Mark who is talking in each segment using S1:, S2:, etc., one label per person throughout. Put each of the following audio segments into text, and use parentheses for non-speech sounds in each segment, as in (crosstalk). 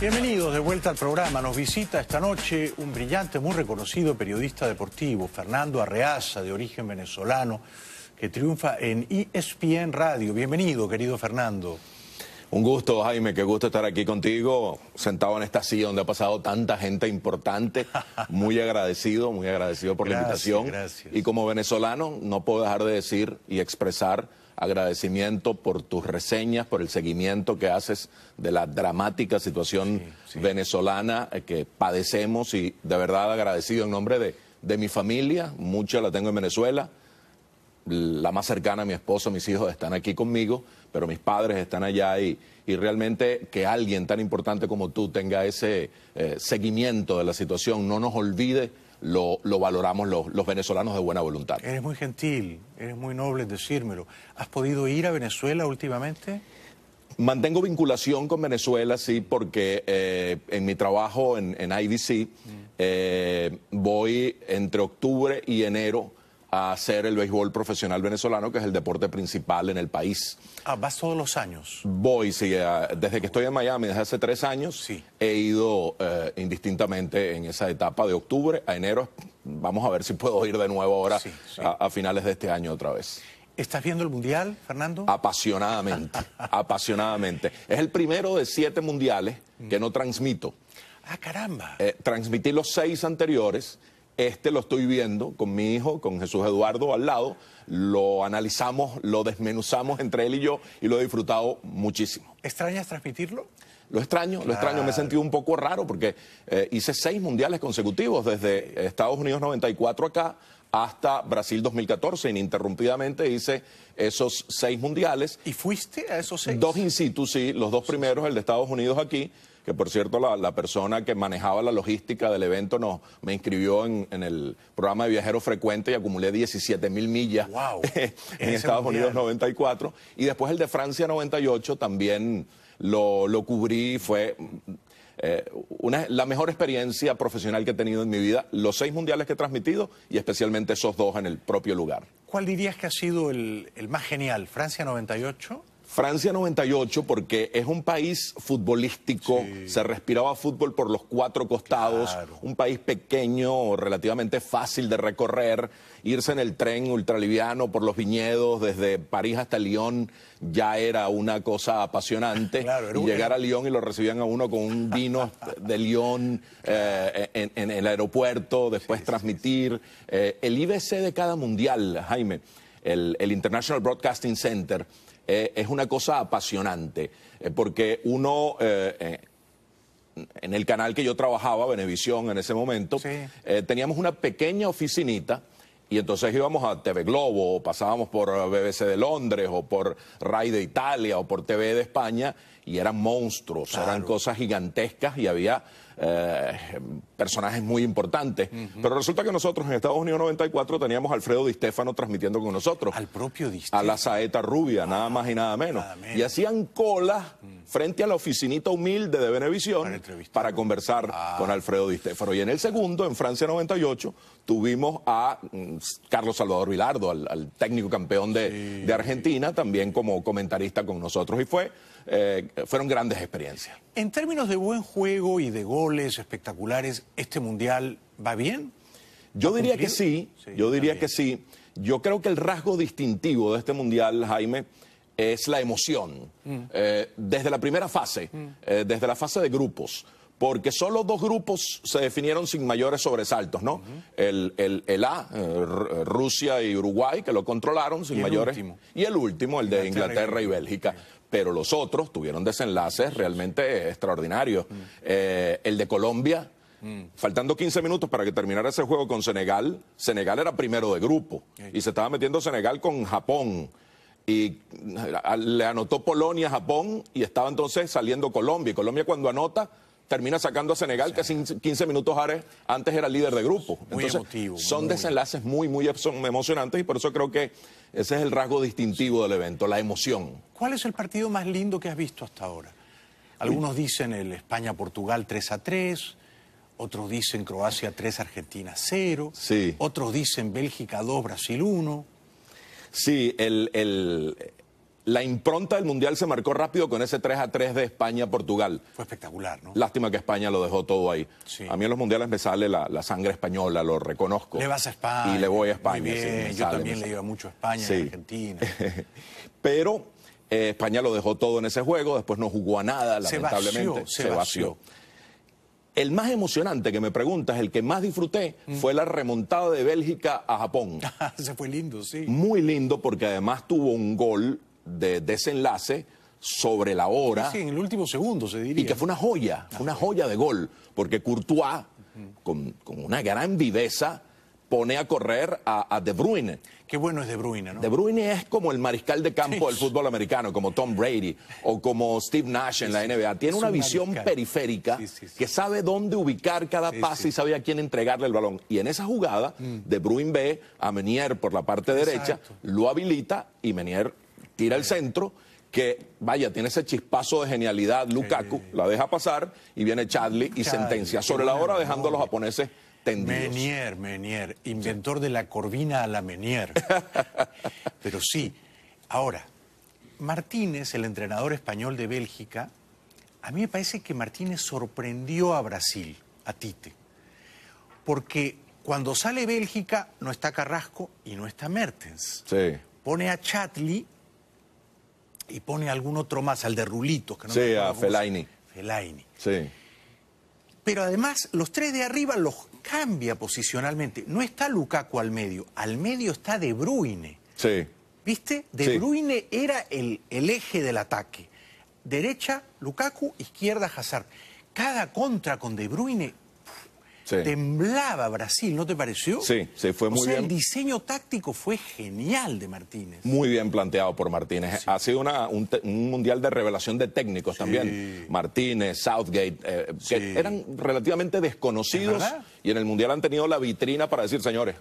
S1: Bienvenidos de vuelta al programa. Nos visita esta noche un brillante, muy reconocido periodista deportivo, Fernando Arreaza, de origen venezolano, que triunfa en ESPN Radio. Bienvenido, querido Fernando.
S2: Un gusto, Jaime, qué gusto estar aquí contigo, sentado en esta silla donde ha pasado tanta gente importante. Muy agradecido, muy agradecido por la invitación. Gracias. Y como venezolano, no puedo dejar de decir y expresar agradecimiento por tus reseñas, por el seguimiento que haces de la dramática situación venezolana eh, que padecemos y de verdad agradecido en nombre de, de mi familia, mucha la tengo en Venezuela, la más cercana, mi esposo, mis hijos están aquí conmigo, pero mis padres están allá y, y realmente que alguien tan importante como tú tenga ese eh, seguimiento de la situación, no nos olvide lo, valoramos los, venezolanos de buena voluntad.
S1: Eres muy gentil, eres muy noble en decírmelo. ¿Has podido ir a Venezuela últimamente? Mantengo vinculación con Venezuela,
S2: sí, porque eh, en mi trabajo en, en IDC mm. eh, voy entre octubre y enero a hacer el béisbol profesional venezolano, que es el deporte principal en el país. Ah, ¿Vas todos los años? Voy, sí. desde que estoy en Miami, desde hace tres años, he ido eh, indistintamente en esa etapa de octubre a enero. Vamos a ver si puedo ir de nuevo ahora A, finales de este año otra vez.
S1: ¿Estás viendo el Mundial, Fernando? Apasionadamente,
S2: (laughs) apasionadamente. Es el primero de siete mundiales que no transmito. Ah, caramba. Eh, transmití los seis anteriores este lo estoy viendo con mi hijo, con Jesús Eduardo al lado. Lo analizamos, lo desmenuzamos entre él y yo y lo he disfrutado muchísimo.
S1: ¿Extrañas transmitirlo?
S2: Lo extraño, lo extraño. Me he sentido un poco raro porque eh, hice seis mundiales consecutivos desde Estados Unidos 94 acá hasta Brasil 2014. Ininterrumpidamente hice esos seis mundiales. ¿Y fuiste a esos seis? Dos in situ, sí, los dos primeros, el de Estados Unidos aquí, que por cierto la, persona que manejaba la logística del evento me inscribió en, el programa de viajero frecuente y acumulé 17 mil millas (laughs) en Estados Unidos 94. Y después el de Francia 98 también lo, cubrí, fue eh, una, la mejor experiencia profesional que he tenido en mi vida, los seis mundiales que he transmitido y especialmente esos dos en el propio lugar.
S1: ¿Cuál dirías que ha sido el, el más genial? ¿Francia 98? Francia 98 porque es un país futbolístico,
S2: se respiraba fútbol por los cuatro costados, un país pequeño, relativamente fácil de recorrer, irse en el tren ultraliviano por los viñedos desde París hasta Lyon ya era una cosa apasionante. llegar a Lyon y lo recibían a uno con un vino de Lyon eh, en, el aeropuerto, después transmitir. Eh, el IBC de cada mundial, Jaime, el International Broadcasting Center eh, es una cosa apasionante, eh, porque uno eh, en el canal que yo trabajaba, Benevisión en ese momento, teníamos una pequeña oficinita y entonces íbamos a TV Globo, o pasábamos por BBC de Londres, o por RAI de Italia, o por TV de España, y eran monstruos, eran cosas gigantescas y había eh, personajes muy importantes. Pero resulta que nosotros en Estados Unidos 94 teníamos a Alfredo Di Stefano transmitiendo con nosotros. Al propio Di Stefano. A la saeta rubia, nada ah, más y nada menos. Y hacían cola... Mm. frente a la oficinita humilde de Benevisión para, conversar ah. con Alfredo Di Stefano. Y en el segundo, en Francia 98, tuvimos a mm, Carlos Salvador Vilardo, al, técnico campeón de, Argentina, también como comentarista con nosotros y fue, eh, fueron grandes experiencias.
S1: En términos de buen juego y de goles espectaculares, ¿este mundial va bien? Yo diría que sí, yo diría que sí. Yo creo que el rasgo distintivo de este mundial,
S2: Jaime, es la emoción. Mm. Eh, desde la primera fase, mm. eh, desde la fase de grupos porque solo dos grupos se definieron sin mayores sobresaltos, ¿no? el, A, eh, Rusia y Uruguay, que lo controlaron sin mayores. Y el último, el de Inglaterra, y Bélgica. Pero los otros tuvieron desenlaces realmente extraordinarios. Mm. Eh, el de Colombia, mm. Faltando 15 minutos para que terminara ese juego con Senegal, Senegal era primero de grupo y se estaba metiendo Senegal con Japón. Y eh, le anotó Polonia a Japón y estaba entonces saliendo Colombia. Y Colombia cuando anota termina sacando a Senegal, que 15 minutos antes era líder de grupo. Muy emotivo, son desenlaces muy, muy emocionantes y por eso creo que ese es el rasgo distintivo del evento, la emoción.
S1: ¿Cuál es el partido más lindo que has visto hasta ahora? Algunos dicen el España-Portugal 3 a 3, otros dicen Croacia 3, Argentina 0, sí. otros dicen Bélgica 2, Brasil 1.
S2: Sí, el, la impronta del Mundial se marcó rápido con ese 3 a 3 de España-Portugal. Fue espectacular, ¿no? Lástima que España lo dejó todo ahí. A mí en los mundiales me sale la, sangre española, lo reconozco. Le vas a España. Y le voy a España. bien. Yo también le iba mucho a España y Argentina. (laughs) Pero eh, España lo dejó todo en ese juego, después no jugó a nada, se lamentablemente. Vació, se, vació. El más emocionante que me preguntas, el que más disfruté, mm. fue la
S1: remontada de Bélgica a Japón. (laughs) se fue lindo, sí.
S2: Muy lindo porque además tuvo un gol de desenlace sobre la hora. Sí, en
S1: el último segundo se diría. Y que fue
S2: una joya, fue ah, una joya de gol, porque Courtois, con, una gran viveza, pone a correr a, De Bruyne. Qué bueno es De Bruyne, ¿no? De Bruyne es como el mariscal de campo del fútbol americano, como Tom Brady o como Steve Nash en la NBA. Tiene una visión periférica que sabe dónde ubicar cada pase y sabe a quién entregarle el balón. Y en esa jugada, mm. De Bruyne ve a Menier por la parte derecha, lo habilita y Menier ir al centro que, vaya, tiene ese chispazo de genialidad Lukaku, la deja pasar y viene Chadli y sentencia sobre la hora dejando a los japoneses tendidos.
S1: Menier, Menier, inventor de la corvina a la Menier. (laughs) Pero sí, ahora, Martínez, el entrenador español de Bélgica, a mí me parece que Martínez sorprendió a Brasil, a Tite, porque cuando sale Bélgica no está Carrasco y no está Mertens. Sí. Pone a Chatli y pone algún otro más, al de Rulito. Que no sí, a Felaini. Felaini. Sí. Pero además, los tres de arriba los cambia posicionalmente. No está Lukaku al medio, al medio está De Bruyne. Sí. ¿Viste? De Bruyne era el, el eje del ataque. Derecha, Lukaku, izquierda, Hazard. Cada contra con De Bruyne Temblaba Brasil, ¿no te pareció?
S2: Sí, sí, fue muy sea, bien. El
S1: diseño táctico fue genial de Martínez.
S2: Muy bien planteado por Martínez. Ha sido un, mundial de revelación de técnicos también. Martínez, Southgate, eh, que eran relativamente desconocidos y en el mundial han tenido la vitrina para decir, señores,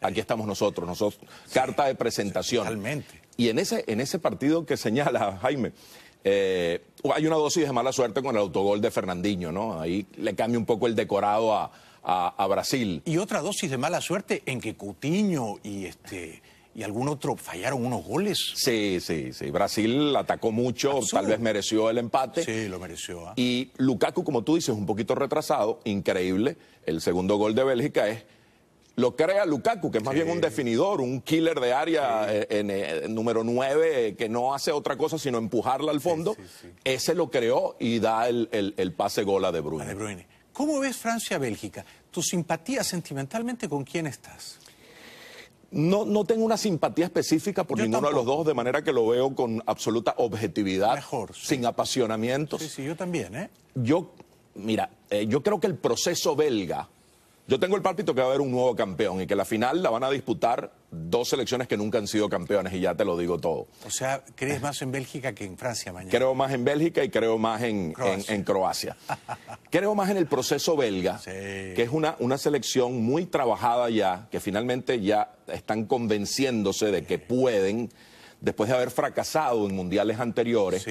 S2: aquí estamos nosotros, nosotros carta de presentación. Realmente. Y en ese, en ese partido que señala Jaime, eh, hay una dosis de mala suerte con el autogol de Fernandinho, ¿no? Ahí le cambia un poco el decorado a, Brasil. Y otra dosis
S1: de mala suerte en que Coutinho y este y algún otro fallaron unos
S2: goles. Sí, sí, sí. Brasil atacó mucho, tal vez mereció el empate. Sí, lo
S1: mereció. Ah. Y
S2: Lukaku, como tú dices, un poquito retrasado, increíble. El segundo gol de Bélgica es lo crea Lukaku, que es más bien un definidor, un killer de área eh, en, eh, número 9, que no hace otra cosa sino empujarla al fondo. Ese lo creó y da el, pase gola de Bruyne.
S1: ¿Cómo ves Francia-Bélgica? ¿Tu simpatía sentimentalmente con quién estás? No, tengo una simpatía específica por ninguno de los
S2: dos, de manera que lo veo con absoluta objetividad, sin apasionamientos.
S1: Sí, sí, yo también, ¿eh?
S2: Yo, mira, eh, yo creo que el proceso belga, yo tengo el pálpito que va a haber un nuevo campeón y que la final la van a disputar dos selecciones que nunca han sido campeones y ya te lo digo todo.
S1: O sea, ¿crees más en Bélgica que en Francia mañana?
S2: Creo más en Bélgica y creo más en Croacia. (laughs) creo más en el proceso belga, que es una, una selección muy trabajada ya, que finalmente ya están convenciéndose de que pueden después de haber fracasado en mundiales anteriores,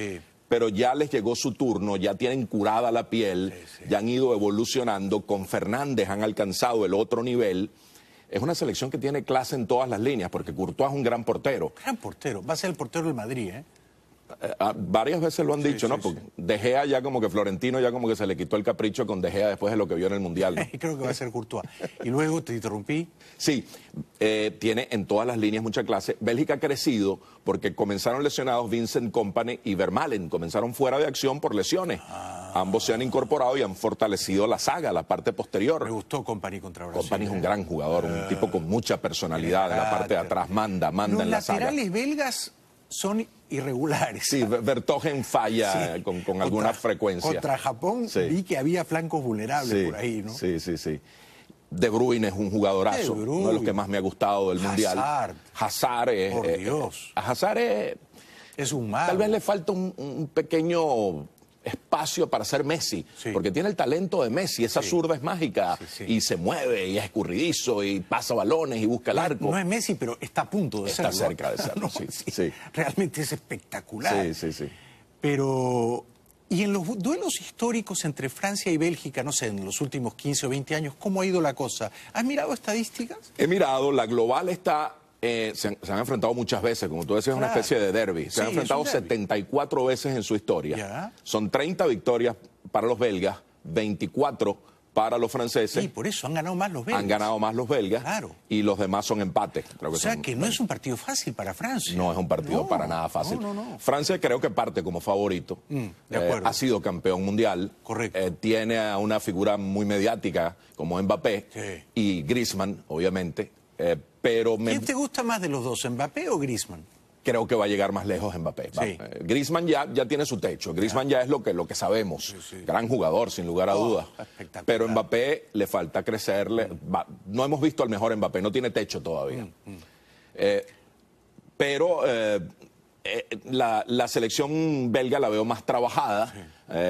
S2: pero ya les llegó su turno, ya tienen curada la piel, ya han ido evolucionando, con Fernández han alcanzado el otro nivel. Es una selección que tiene clase en todas las líneas, porque Courtois es un gran portero. Gran portero, va a ser el portero del Madrid, ¿eh? Eh, ah, varias veces lo han dicho, ¿no? De Gea ya como que Florentino ya como que se le quitó el capricho con De Gea después de lo que vio en el Mundial. (laughs)
S1: Creo que va a ser Courtois. y luego te
S2: interrumpí. Sí, eh, tiene en todas las líneas mucha clase. Bélgica ha crecido porque comenzaron lesionados Vincent Company y Vermalen. Comenzaron fuera de acción por lesiones. Ah. Ambos se han incorporado y han fortalecido la saga, la parte posterior. Me gustó Company contra Brasil. Company es un eh. gran jugador, un tipo con mucha personalidad. En la parte de atrás manda, manda en la saga. Los
S1: laterales belgas son
S2: irregulares. Sí, Vertogen falla Con, alguna frecuencia. Contra Japón vi
S1: que había flancos vulnerables por ahí, ¿no?
S2: Sí, sí, sí. De Bruyne es un jugadorazo, de uno de los que más me ha gustado del Mundial. Hazard es... Por eh, Dios. Hazard es... Es un mal. Tal vez le falta un pequeño espacio para ser Messi, porque tiene el talento de Messi, esa zurda es mágica y se mueve y es escurridizo y pasa balones y busca el arco. No, es Messi, pero está a punto de serlo. Está cerca de (laughs)
S1: serlo, Realmente es espectacular. Sí, sí, sí. Pero, y en los duelos históricos entre Francia y Bélgica, no sé, en los últimos 15 o 20 años, ¿cómo ha ido la cosa? ¿Has mirado estadísticas?
S2: He mirado, la global está eh, se, han, enfrentado muchas veces, como tú decías, es una especie de derby. Se han enfrentado 74 veces en su historia. Son 30 victorias para los belgas, 24 para los franceses. Y por eso han ganado más los belgas. Han ganado más los belgas. Y los demás son empates. o sea
S1: que no es un partido fácil para Francia. No es un partido
S2: para nada fácil. Francia creo que parte como favorito. Mm, eh, ha sido campeón mundial. Eh, tiene a una figura muy mediática como Mbappé y Griezmann, obviamente. ¿Quién te gusta más de los dos, Mbappé o Griezmann? creo que va a llegar más lejos Mbappé. Grisman eh, Griezmann ya, tiene su techo. Griezmann ya es lo que, lo que sabemos. Gran jugador, sin lugar a oh, dudas. Pero Mbappé le falta crecerle. no hemos visto al mejor Mbappé, no tiene techo todavía. Mm, mm. Eh, pero eh, la, la, selección belga la veo más trabajada,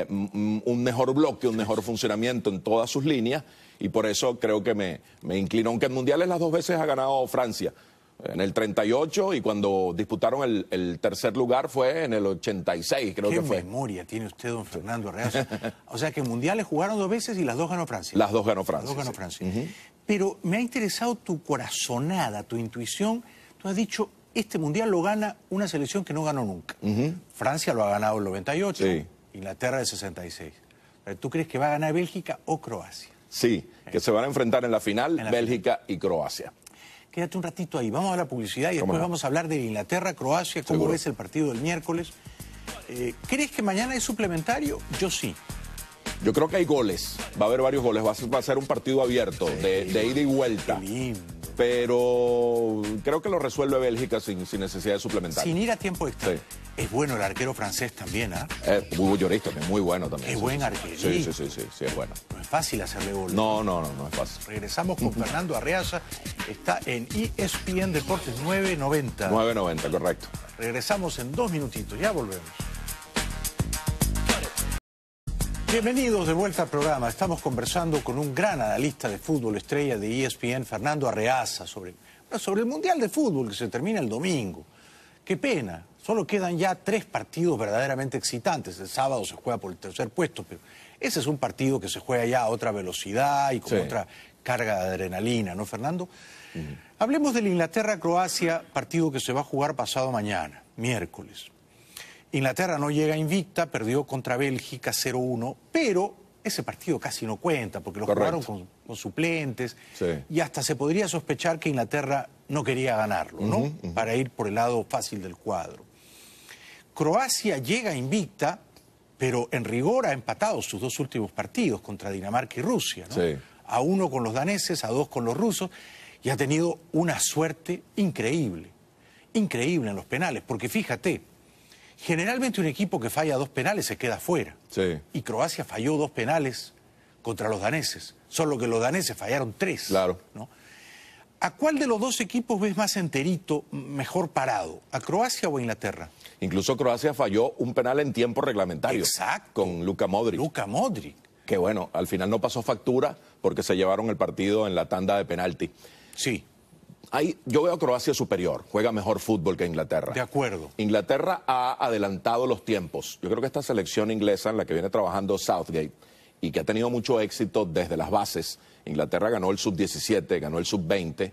S2: un mejor bloque, un mejor funcionamiento en todas sus líneas y por eso creo que me, me inclino, aunque en mundiales las dos veces ha ganado Francia. En el 38 y cuando disputaron el, tercer lugar fue en el 86, creo que fue. ¿Qué
S1: memoria tiene usted, don Fernando Arreaza? (laughs) o sea que mundiales jugaron dos veces y las dos ganó Francia. Las dos ganó Francia. Las dos ganó Francia. Pero me ha interesado tu corazonada, tu intuición. Tú has dicho, este mundial lo gana una selección que no ganó nunca. Francia lo ha ganado el 98, Inglaterra Inglaterra el 66. Eh, ¿Tú crees que va a ganar Bélgica o Croacia?
S2: Sí, que se van a enfrentar en la final Bélgica y Croacia.
S1: Quédate un ratito ahí, vamos a la publicidad y después vamos a hablar de Inglaterra, Croacia, cómo es el partido del miércoles. Eh, ¿Crees que mañana es suplementario? Yo sí.
S2: Yo creo que hay goles, va a haber varios goles, va a ser, un partido abierto, de, de ida y vuelta pero creo que lo resuelve Bélgica sin, sin necesidad de suplementar. Sin ir a tiempo extra.
S1: Es bueno el arquero francés también, ¿ah? ¿eh? muy muy bueno también. Es buen arquero. Sí, sí,
S2: sí, sí, es bueno.
S1: No es fácil hacerle gol.
S2: No, no, no, no es fácil.
S1: Regresamos con Fernando Arreaza. Está en ESPN Deportes 990.
S2: 990, correcto.
S1: Regresamos en dos minutitos, ya volvemos. Bienvenidos de vuelta al programa. Estamos conversando con un gran analista de fútbol, estrella de ESPN, Fernando Arreaza, sobre, sobre el Mundial de Fútbol que se termina el domingo. Qué pena, solo quedan ya tres partidos verdaderamente excitantes. El sábado se juega por el tercer puesto, pero ese es un partido que se juega ya a otra velocidad y con otra carga de adrenalina, ¿no, Fernando? Hablemos del Inglaterra-Croacia, partido que se va a jugar pasado mañana, miércoles. Inglaterra no llega invicta, perdió contra Bélgica 0-1, pero ese partido casi no cuenta porque lo jugaron con, suplentes y hasta se podría sospechar que Inglaterra no quería ganarlo, ¿no? Para ir por el lado fácil del cuadro. Croacia llega invicta, pero en rigor ha empatado sus dos últimos partidos contra Dinamarca y Rusia, ¿no? A uno con los daneses, a dos con los rusos y ha tenido una suerte increíble, increíble en los penales, porque fíjate, Generalmente un equipo que falla dos penales se queda fuera. Sí. Y Croacia falló dos penales contra los daneses. Solo que los daneses fallaron tres. Claro. ¿no? ¿A cuál de los dos equipos ves más enterito, mejor parado? ¿A Croacia o a Inglaterra?
S2: Incluso Croacia falló un penal en tiempo reglamentario. Exacto. Con Luka Modric. Luka Modric. Que bueno, al final no pasó factura porque se llevaron el partido en la tanda de penalti. Sí yo veo a Croacia superior, juega mejor fútbol que Inglaterra. De acuerdo. Inglaterra ha adelantado los tiempos. Yo creo que esta selección inglesa en la que viene trabajando Southgate y que ha tenido mucho éxito desde las bases, Inglaterra ganó el sub-17, ganó el sub-20.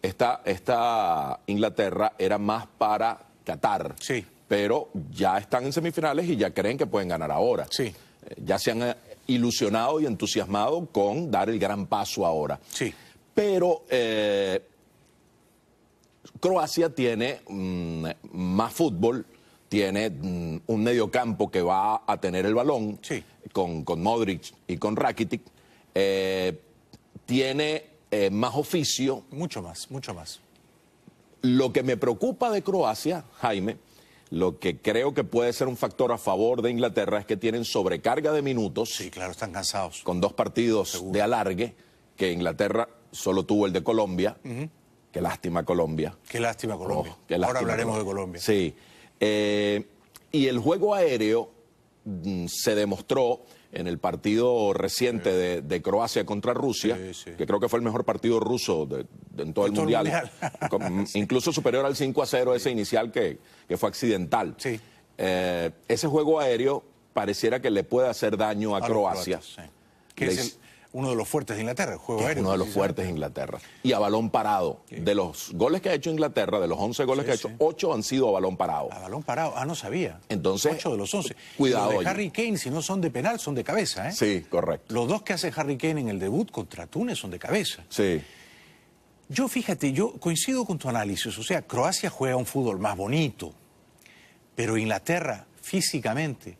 S2: Esta, esta Inglaterra era más para Qatar. Sí. Pero ya están en semifinales y ya creen que pueden ganar ahora. Sí. Eh, ya se han eh, ilusionado y entusiasmado con dar el gran paso ahora. Sí. Pero eh, Croacia tiene mm, más fútbol, tiene mm, un mediocampo que va a tener el balón con, Modric y con Rakitic. Eh, tiene eh, más oficio.
S1: Mucho más, mucho más.
S2: Lo que me preocupa de Croacia, Jaime, lo que creo que puede ser un factor a favor de Inglaterra es que tienen sobrecarga de minutos. Sí, claro, están cansados. Con dos partidos de alargue, que Inglaterra solo tuvo el de Colombia. Qué lástima Colombia. Qué lástima oh, Colombia. Ahora hablaremos de Colombia. Sí. Eh, y el juego aéreo mm, se demostró en el partido reciente de, Croacia contra Rusia, que creo que fue el mejor partido ruso de, en todo el, mundial, (laughs) (laughs) incluso superior al 5 a 0 ese inicial que, fue accidental. Sí. Eh, ese juego aéreo pareciera que le puede hacer daño a, Croacia
S1: uno de los fuertes de Inglaterra, el juego aéreo. Uno de los fuertes de Inglaterra.
S2: Y a balón parado. De los goles que ha hecho Inglaterra, de los 11 goles que ha hecho, ocho 8 han sido a balón parado.
S1: A balón parado, ah, no sabía. Entonces. 8 de los 11. Cuidado. Los de Harry Kane, si no son de penal, son de cabeza, ¿eh? Sí, correcto. Los dos que hace Harry Kane en el debut contra Túnez son de cabeza. Sí. Yo fíjate, yo coincido con tu análisis, o sea, Croacia juega un fútbol más bonito, pero Inglaterra físicamente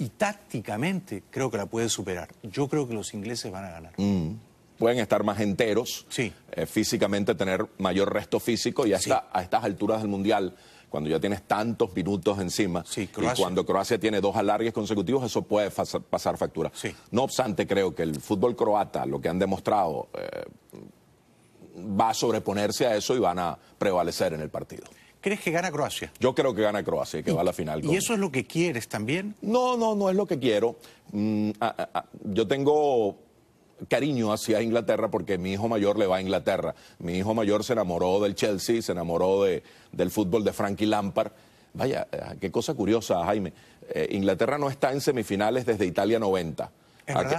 S1: y tácticamente creo que la puede superar. Yo creo que los ingleses van a ganar. Mm. Pueden estar más enteros, sí. Eh,
S2: físicamente tener mayor resto físico y hasta a estas alturas del Mundial, cuando ya tienes tantos minutos encima y cuando Croacia tiene dos alargues consecutivos, eso puede pasar factura. No obstante, creo que el fútbol croata, lo que han demostrado, eh, va a sobreponerse a eso y van a prevalecer en el partido. ¿Crees que gana Croacia? Yo creo que gana Croacia y que va a la final.
S1: ¿Y eso es lo que quieres también? No, no, no es lo que quiero. Mm, ah,
S2: ah, ah, yo tengo cariño hacia Inglaterra porque mi hijo mayor le va a Inglaterra. Mi hijo mayor se enamoró del Chelsea, se enamoró de, del fútbol de Frankie Lampard. Vaya, eh, qué cosa curiosa, Jaime. Eh, Inglaterra no está en semifinales desde Italia 90.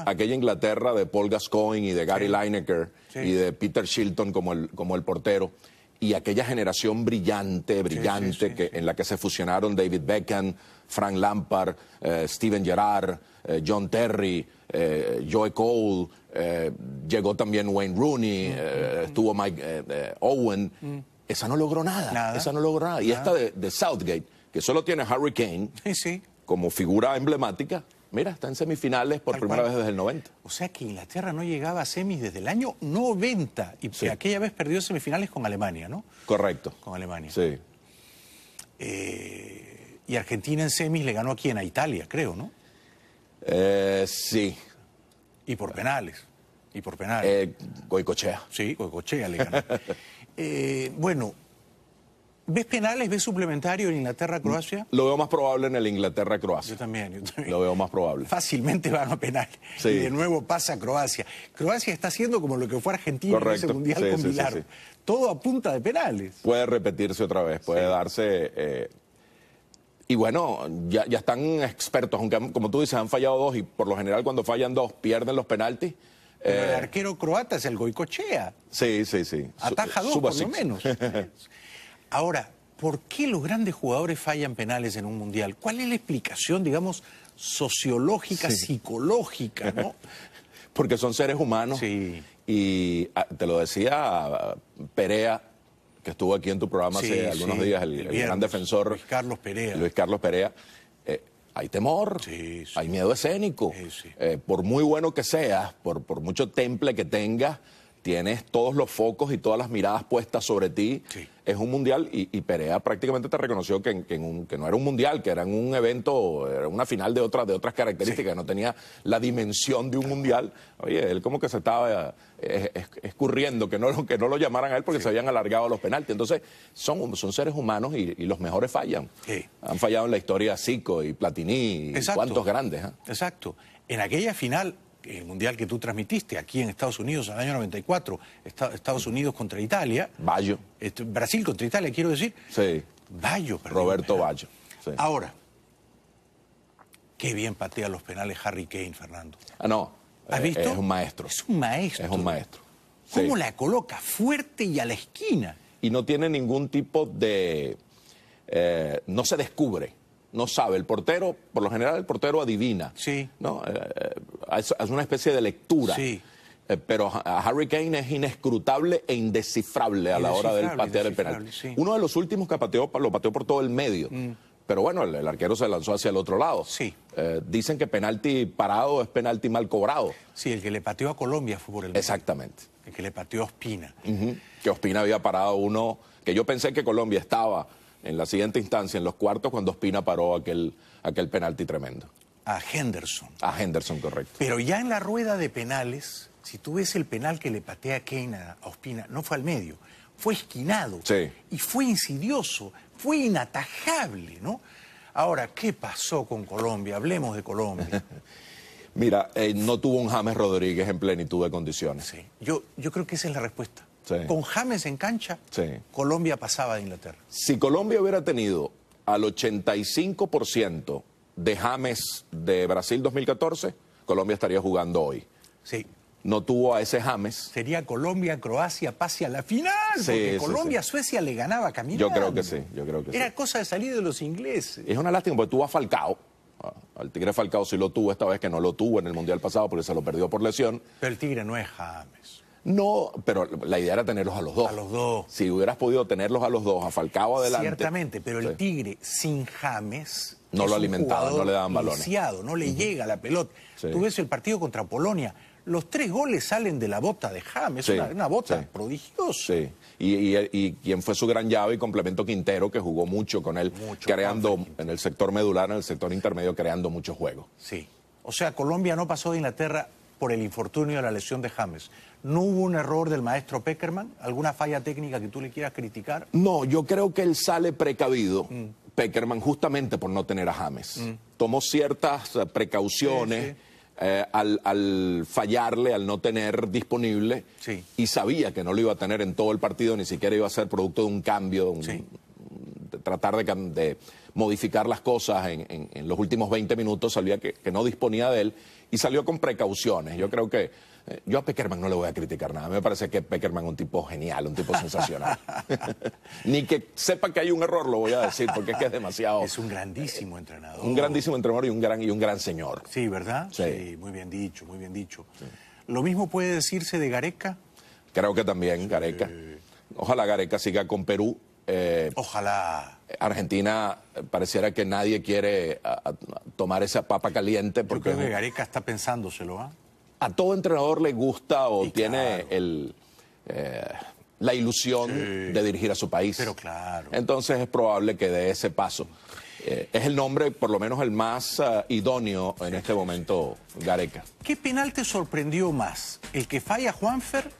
S2: aquella Inglaterra de Paul Gascoigne y de Gary Lineker y de Peter Shilton como el, como el portero y aquella generación brillante, brillante, que, en la que se fusionaron David Beckham, Frank Lampard, eh, Steven Gerrard, eh, John Terry, Joy eh, Joe Cole, llegó también Wayne Rooney, mm, mm, mm. estuvo Mike Owen. Esa no logró nada, Esa no logró nada. Y esta de, Southgate, que solo tiene Harry Kane como figura emblemática, Mira, está en semifinales por primera vez desde el 90.
S1: O sea que Inglaterra no llegaba a semis desde el año 90 y aquella vez perdió semifinales con Alemania, ¿no? Correcto. Con Alemania. Sí. Eh, y Argentina en semis le ganó aquí en a Italia, creo, ¿no? Eh, sí. Y por penales. Y por penales. Eh, Goicochea. Sí, Goicochea le ganó. (laughs) Eh, bueno, ¿Ves penales, ves suplementario en Inglaterra-Croacia?
S2: Lo veo más probable en el Inglaterra-Croacia. Yo también, yo también. Lo veo más probable. Fácilmente van a penal.
S1: Y de nuevo pasa Croacia. Croacia está haciendo como lo que fue Argentina en ese Mundial con sí, Todo a punta de penales.
S2: Puede repetirse otra vez, puede darse... Eh, y bueno, ya, están expertos, aunque como tú dices, han fallado dos y por lo general cuando fallan dos pierden los penaltis. el eh,
S1: arquero croata es el Goicochea.
S2: Sí, sí, sí.
S1: Ataja dos, por lo menos. (laughs) Ahora, ¿por qué los grandes jugadores fallan penales en un mundial? ¿Cuál es la explicación, digamos, sociológica, psicológica, ¿no?
S2: (laughs) Porque son seres humanos. Y ah, te lo decía Perea, que estuvo aquí en tu programa hace algunos días, el, gran defensor. Luis Carlos Perea. Luis Carlos Perea. Eh, hay temor, hay miedo escénico. Eh, por muy bueno que seas, por, por mucho temple que tengas, tienes todos los focos y todas las miradas puestas sobre ti. Es un mundial y, Perea prácticamente te reconoció que, no era un mundial, que era un evento, era una final de, otra, de otras características, no tenía la dimensión de un mundial. Oye, él como que se estaba eh, escurriendo, que no, que no lo llamaran a él porque se habían alargado los penaltis. Entonces, son, son seres humanos y, los mejores fallan.
S1: Han fallado en la historia Zico y Platini y cuantos grandes. ¿eh? Exacto. En aquella final el mundial que tú transmitiste aquí en Estados Unidos en el año 94, Estados Unidos contra Italia. Bayo. Este, Brasil contra Italia, quiero decir. Sí. Bayo, perdón. Roberto Bayo. Ahora, qué bien patea los penales Harry Kane, Fernando. Ah, no. ¿Has eh, visto? Es un maestro. Es un maestro. Es un maestro. ¿Cómo la coloca? Fuerte y a la esquina.
S2: Y no tiene ningún tipo de. Eh, no se descubre no sabe. El portero, por lo general, el portero adivina. Sí. ¿no? Eh, es, una especie de lectura. Sí. Eh, pero Harry Kane es inescrutable e indescifrable a la hora de patear el penalti. Uno de los últimos que pateó, lo pateó por todo el medio. Mm. Pero bueno, el, arquero se lanzó hacia el otro lado. Sí. Eh, dicen que penalti parado es penalti
S1: mal cobrado. Sí, el que le pateó a Colombia fue por el medio. Exactamente. El que le pateó a Ospina.
S2: Que Ospina había parado uno, que yo pensé que Colombia estaba en la siguiente instancia, en los cuartos, cuando Ospina paró aquel, aquel penalti tremendo a Henderson. A Henderson, correcto.
S1: Pero ya en la rueda de penales, si tú ves el penal que le patea Kane a Ospina, no fue al medio, fue esquinado sí. y fue insidioso, fue inatajable, ¿no? Ahora, ¿qué pasó con Colombia? Hablemos de Colombia. (laughs) Mira,
S2: eh, no tuvo un James Rodríguez en plenitud de condiciones. Sí,
S1: yo, yo creo que esa es la respuesta. Con James en cancha, Colombia pasaba de Inglaterra.
S2: Si Colombia hubiera tenido al 85% de James de Brasil 2014, Colombia estaría jugando hoy. Sí. No tuvo a ese James. Sería Colombia, Croacia, pase a la final, porque Colombia,
S1: Suecia le ganaba caminando. Yo creo que sí, yo creo que Era cosa de salir de los ingleses.
S2: Es una lástima, porque tuvo a Falcao, ah, al Tigre Falcao sí lo tuvo esta vez, que no lo tuvo en el Mundial pasado porque se lo perdió por lesión. Pero el Tigre no es James. No, pero la idea era tenerlos a los dos. A los dos. Si hubieras podido tenerlos a los dos, a Falcao adelante.
S1: Ciertamente, pero el Tigre sin James. No lo alimentaba, no le daban balones. no le llega la pelota. tuviese ves el partido contra Polonia. Los tres goles salen de la bota de James, una, bota prodigiosa.
S2: Sí. Y, quien fue su gran llave y complemento Quintero, que jugó mucho con él, creando en el sector medular, en el sector intermedio, creando mucho juego. Sí.
S1: O sea, Colombia no pasó de Inglaterra por el infortunio de la lesión de James. ¿No hubo un error del maestro Peckerman? ¿Alguna falla técnica que tú le quieras criticar?
S2: No, yo creo que él sale precavido, mm. Peckerman, justamente por no tener a James. Mm. Tomó ciertas eh, precauciones. Eh, al, fallarle, al no tener disponible, y sabía que no lo iba a tener en todo el partido, ni siquiera iba a ser producto de un cambio, de tratar de, modificar las cosas en, los últimos 20 minutos, sabía que, que no disponía de él, y salió con precauciones. Yo creo que eh, yo a Peckerman no le voy a criticar nada. Me parece que Peckerman es un tipo genial, un tipo sensacional. (laughs) Ni que sepa que hay un error lo voy a decir, porque es que es demasiado.
S1: Es un grandísimo entrenador. Un grandísimo entrenador y un gran, y un gran señor. Sí, ¿verdad? Sí, muy bien dicho, muy bien dicho. ¿Lo mismo puede decirse de Gareca? Creo que también, Gareca.
S2: Ojalá Gareca siga con Perú. Eh, Ojalá. Argentina eh, pareciera que nadie quiere tomar esa papa caliente. Porque Gareca está pensándoselo, ¿ah? a todo entrenador le gusta o tiene eh, la ilusión de dirigir a su país. Pero claro. Entonces es probable que de ese paso. Eh, es el nombre, por lo menos el más eh, idóneo en este momento, Gareca.
S1: ¿Qué penal te sorprendió más? ¿El que falla Juanfer?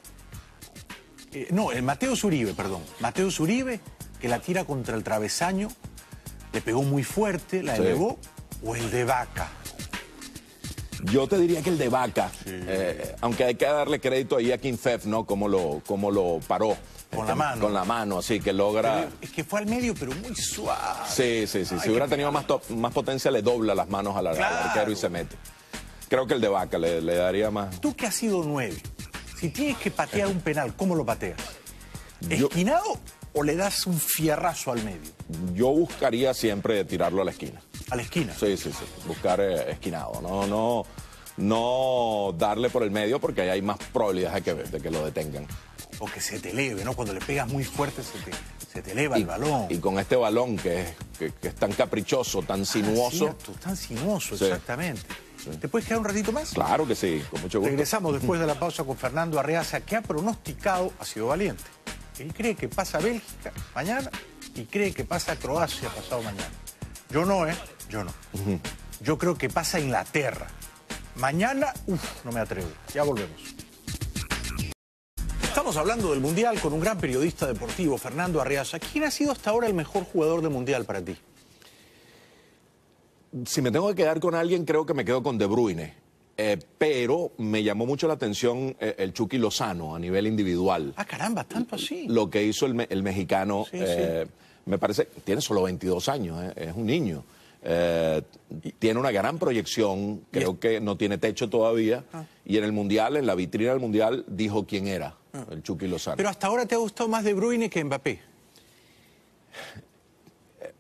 S1: no, el Mateo Zuribe, perdón. Mateo Zuribe, que la tira contra el travesaño, le pegó muy fuerte, la elevó, o el de Vaca. Yo te diría que el
S2: de Vaca, eh, aunque hay que darle crédito ahí a Fev, ¿no? Cómo lo, cómo lo paró. Con este, la mano. Con la mano, así que logra.
S1: es que fue al medio, pero muy suave.
S2: Sí, sí, sí. si hubiera tenido más, más potencia, le dobla las manos al, arquero y se mete. Creo que el de Vaca le, daría más.
S1: Tú que has sido nueve, si tienes que patear un penal, ¿cómo lo pateas? ¿Esquinado o le das un fierrazo al medio?
S2: Yo buscaría siempre tirarlo a la esquina. ¿A la esquina? Sí, sí, sí. Buscar eh, esquinado. No, no, no darle por el medio porque ahí hay más probabilidades de que, lo detengan. O que se te
S1: eleve, ¿no? Cuando le pegas muy fuerte se te, eleva el balón.
S2: Y con este balón que es, tan caprichoso, tan ah, sinuoso. Cierto,
S1: tan sinuoso, exactamente. ¿Te puedes quedar un ratito más? Claro
S2: que sí, con mucho gusto. Regresamos (laughs) después de
S1: la pausa con Fernando Arreaza, que ha pronosticado, ha sido valiente. Él cree que pasa Bélgica mañana y cree que pasa Croacia pasado mañana. Yo no, ¿eh? Yo no. Yo creo que pasa Inglaterra. Mañana, uff, no me atrevo. Ya volvemos. Estamos hablando del Mundial con un gran periodista deportivo, Fernando Arriaza. ¿Quién ha sido hasta ahora el mejor jugador del Mundial para ti? Si me tengo que quedar con alguien, creo que me quedo con De Bruyne. Eh,
S2: pero me llamó mucho la atención eh, el Chucky Lozano a nivel individual. Ah, caramba, tanto así. Lo que hizo el, mexicano, eh, me parece, tiene solo 22 años, es un niño. tiene una gran proyección, creo que no tiene techo todavía. Ah. Y en el Mundial, en la vitrina del Mundial, dijo quién era ah. el Chucky Lozano. Pero hasta ahora te ha
S1: gustado más De Bruyne que Mbappé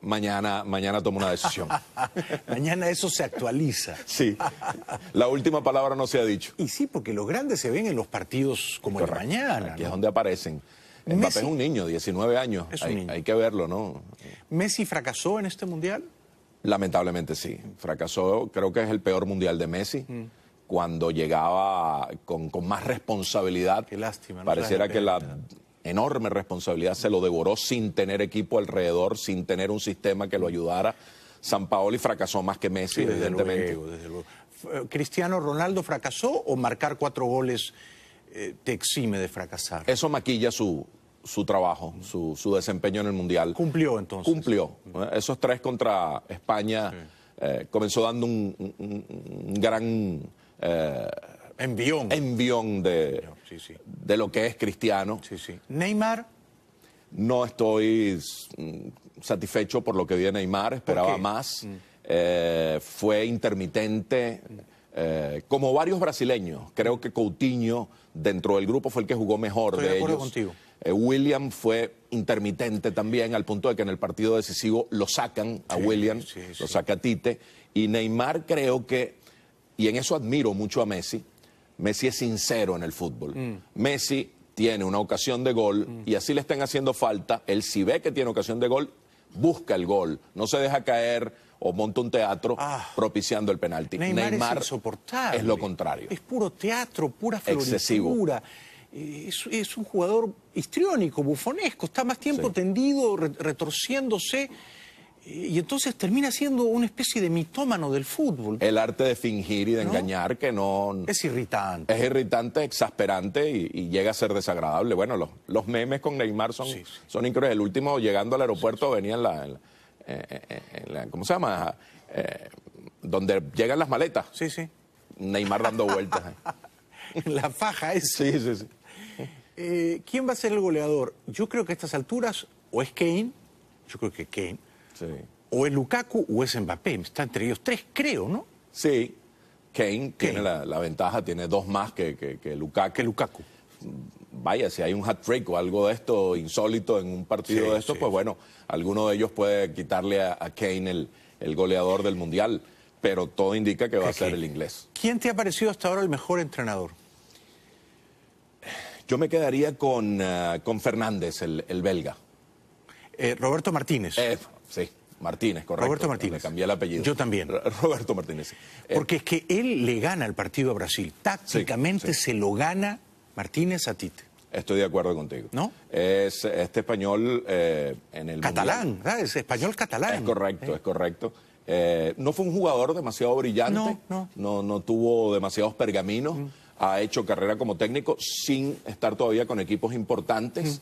S2: mañana, mañana
S1: tomo una decisión. (laughs) mañana eso se actualiza. sí, la última palabra no se ha dicho. Y sí, porque los grandes se ven en los partidos como el de mañana. Aquí es donde aparecen. Mbappé es un niño, 19 años. hay, que verlo, ¿no? ¿Messi fracasó en este mundial?
S2: Lamentablemente sí. Fracasó, creo que es el peor mundial de Messi. Mm. Cuando llegaba con, con, más responsabilidad, Qué lástima, no pareciera que la, enorme responsabilidad, se lo devoró sin tener equipo alrededor, sin tener un sistema que lo ayudara. San Paoli fracasó más que Messi, evidentemente.
S1: Eh, ¿Cristiano Ronaldo fracasó o marcar cuatro goles eh, te exime de fracasar?
S2: Eso maquilla su, su trabajo, su, su, desempeño en el Mundial.
S1: Cumplió entonces. Cumplió.
S2: Eh, esos tres contra España comenzó dando un, gran... Envión. Envión de, de lo que es cristiano. Neymar. No estoy mm, satisfecho por lo que dio Neymar, esperaba más. Mm. Eh, fue intermitente, eh, como varios brasileños. Creo que Coutinho, dentro del grupo, fue el que jugó mejor estoy de, de ellos. Contigo. Eh, William fue intermitente también, al punto de que en el partido decisivo lo sacan a William, lo saca a Tite. Y Neymar creo que, y en eso admiro mucho a Messi, Messi es sincero en el fútbol. Mm. Messi tiene una ocasión de gol mm. y así le están haciendo falta. Él si ve que tiene ocasión de gol, busca el gol, no se deja caer o monta un teatro ah. propiciando el penalti. Neymar, es Es lo contrario.
S1: Es puro teatro, pura floritura. Eh, es, es, un jugador histriónico, bufonesco, está más tiempo tendido, retorciéndose. Y entonces termina siendo una especie de mitómano del fútbol.
S2: El arte de fingir y de engañar que no...
S1: Es irritante.
S2: Es irritante, exasperante y, llega a ser desagradable. Bueno, los, memes con Neymar son, son increíbles. El último, llegando al aeropuerto, venía en la, eh, eh, eh, ¿Cómo se llama? donde llegan las maletas. Sí, sí. Neymar dando
S1: vueltas. (laughs) la faja es. Sí, sí, sí. ¿Quién va a ser el goleador? Yo creo que a estas alturas o es Kane, yo creo que Kane, o es Lukaku o es Mbappé. Está entre ellos tres, creo, ¿no? Sí. Kane, tiene la,
S2: ventaja, tiene dos más que, Lukaku. Vaya, si hay un hat-trick o algo de esto insólito en un partido de estos, pues bueno, alguno de ellos puede quitarle a, Kane el, goleador del Mundial pero todo indica que va a ser el inglés.
S1: ¿Quién te ha parecido hasta ahora el mejor entrenador?
S2: Yo me quedaría con, ah, con
S1: Fernández, el, belga. Eh, Roberto Martínez. Eh, Sí. Martínez, correcto. Roberto Martínez. Le cambié el apellido. Yo también. (laughs) Roberto Martínez. Eh, Porque es que él le gana al partido a Brasil. Tácticamente se lo gana Martínez a Tite. Estoy de acuerdo contigo. ¿No? Es este español eh, en el. Catalán, Es español catalán. Es correcto, eh. es
S2: correcto. no fue un jugador demasiado brillante. No, no. No, tuvo demasiados pergaminos. Mm. Ha hecho carrera como técnico sin estar todavía con equipos importantes.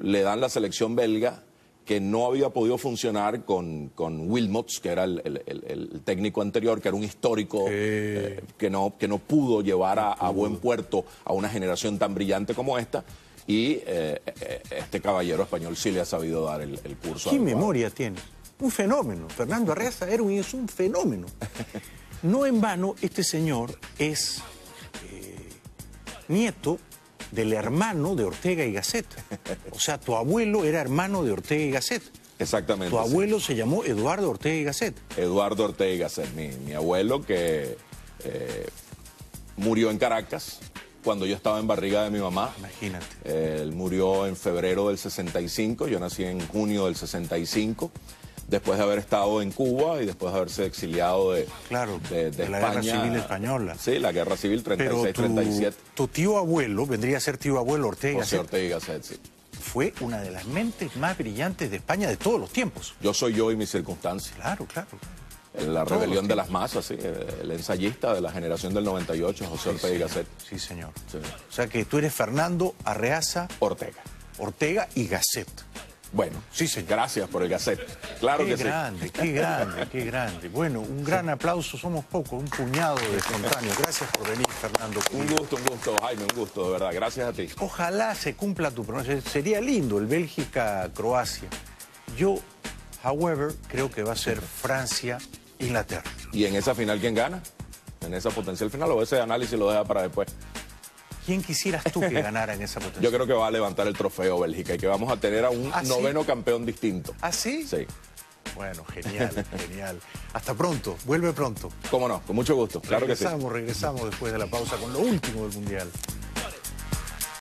S2: Mm. Le dan la selección belga que no había podido funcionar con, con Wilmots, que era el, técnico anterior, que era un histórico, eh, que, no, que no pudo llevar a, buen puerto a una generación tan brillante como esta. Y eh, eh, este caballero español sí le ha sabido dar el, curso.
S1: ¿Qué memoria tiene? Un fenómeno. Fernando Arreaza era es un fenómeno. No en vano, este señor es nieto del hermano de Ortega y Gasset. O sea, tu abuelo era hermano de Ortega y Gasset. Exactamente. Tu abuelo se llamó Eduardo Ortega y Gasset. Eduardo Ortega y Gasset, mi, abuelo que eh,
S2: murió en Caracas cuando yo estaba en barriga de mi mamá. Imagínate. Él murió en febrero del 65, yo nací en junio del 65 después de haber estado en
S1: Cuba y después de haberse exiliado de, claro, de, la Guerra Civil Española. Sí, la Guerra Civil 36-37. Tu, tío abuelo, vendría a ser tío abuelo Ortega José y Gasset, sí. Fue una de las mentes más brillantes de España de todos los tiempos. Yo soy yo y mis circunstancias. Claro, claro.
S2: En la rebelión de las masas, sí. El ensayista de la generación del 98,
S1: José Ortega y Gasset. Sí, señor. O sea que tú eres Fernando Arreaza. Ortega. Ortega y Gasset. Bueno, sí, sí, gracias por el gacete. Claro qué que grande, Qué grande, qué grande. Bueno, un gran aplauso, somos pocos, un puñado de espontáneos. Gracias por venir,
S2: Fernando. Un gusto, un gusto, Jaime, un gusto, de verdad. Gracias a ti.
S1: Ojalá se cumpla tu promesa, Sería lindo el Bélgica-Croacia. Yo, however, creo que va a ser Francia-Inglaterra.
S2: ¿Y en esa final quién gana? En esa potencial final o ese análisis lo deja para después.
S1: ¿Quién quisieras tú que ganara en esa potencia?
S2: (laughs) Yo creo que va a levantar el trofeo Bélgica y que vamos a tener a un ¿Ah, noveno campeón distinto. ¿Ah, sí? Sí. Bueno, genial,
S1: genial. Hasta pronto, vuelve pronto. Cómo no, con mucho gusto, claro que sí. Regresamos, regresamos después de la pausa con lo último del Mundial.